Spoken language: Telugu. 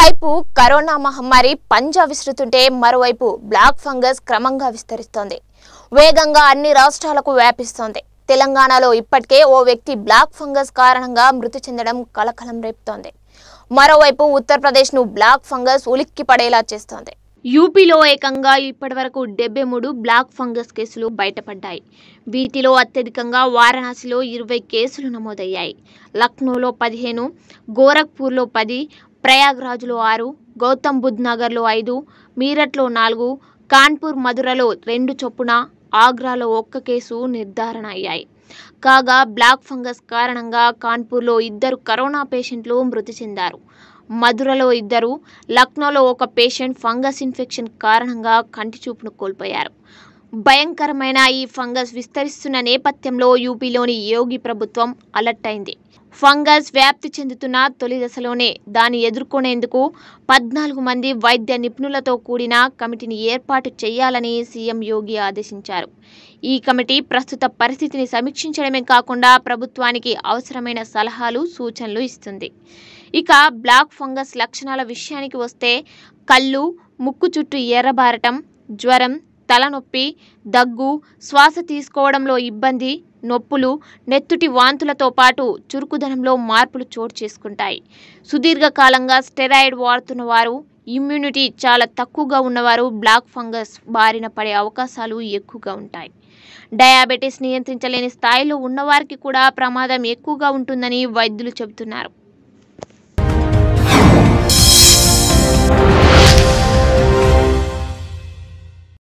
ఒకవైపు కరోనా మహమ్మారి పంజా విసురుతుంటే మరోవైపు బ్లాక్ ఫంగస్ క్రమంగా విస్తరిస్తోంది వేగంగా అన్ని రాష్ట్రాలకు వ్యాపిస్తోంది తెలంగాణలో ఇప్పటికే ఓ వ్యక్తి బ్లాక్ ఫంగస్ కారణంగా మృతి చెందడం కలకలం రేపుతోంది మరోవైపు ఉత్తరప్రదేశ్ ను బ్లాక్ ఫంగస్ ఉలిక్కి పడేలా చేస్తోంది యూపీలో ఏకంగా ఇప్పటివరకు డెబ్బై మూడు బ్లాక్ ఫంగస్ కేసులు బయటపడ్డాయి వీటిలో అత్యధికంగా వారణాసిలో ఇరవై కేసులు నమోదయ్యాయి లక్నోలో పదిహేను గోరఖ్పూర్లో పది ప్రయాగ్రాజ్లో ఆరు గౌతమ్ బుద్ధ్ నగర్లో ఐదు మీరట్లో నాలుగు కాన్పూర్ మధురలో రెండు చొప్పున ఆగ్రాలో ఒక్క కేసు నిర్ధారణ అయ్యాయి కాగా బ్లాక్ ఫంగస్ కారణంగా కాన్పూర్లో ఇద్దరు కరోనా పేషెంట్లు మృతి చెందారు మధురలో ఇద్దరు లక్నోలో ఒక పేషెంట్ ఫంగస్ ఇన్ఫెక్షన్ కారణంగా కంటి చూపును కోల్పోయారు భయంకరమైన ఈ ఫంగస్ విస్తరిస్తున్న నేపథ్యంలో యూపీలోని యోగి ప్రభుత్వం అలర్ట్ అయింది ఫంగస్ వ్యాప్తి చెందుతున్న తొలి దశలోనే దాన్ని ఎదుర్కొనేందుకు పద్నాలుగు మంది వైద్య నిపుణులతో కూడిన కమిటీని ఏర్పాటు చేయాలని సీఎం యోగి ఆదేశించారు ఈ కమిటీ ప్రస్తుత పరిస్థితిని సమీక్షించడమే కాకుండా ప్రభుత్వానికి అవసరమైన సలహాలు సూచనలు ఇస్తుంది ఇక బ్లాక్ ఫంగస్ లక్షణాల విషయానికి వస్తే కళ్ళు ముక్కు చుట్టూ ఎర్రబారటం జ్వరం తలనొప్పి దగ్గు శ్వాస తీసుకోవడంలో ఇబ్బంది నొప్పులు నెత్తుటి వాంతులతో పాటు చురుకుదనంలో మార్పులు చోటు చేసుకుంటాయి సుదీర్ఘకాలంగా స్టెరాయిడ్ వాడుతున్న వారు ఇమ్యూనిటీ చాలా తక్కువగా ఉన్నవారు బ్లాక్ ఫంగస్ బారిన పడే అవకాశాలు ఎక్కువగా ఉంటాయి డయాబెటీస్ నియంత్రించలేని స్థాయిలో ఉన్నవారికి కూడా ప్రమాదం ఎక్కువగా ఉంటుందని వైద్యులు చెబుతున్నారు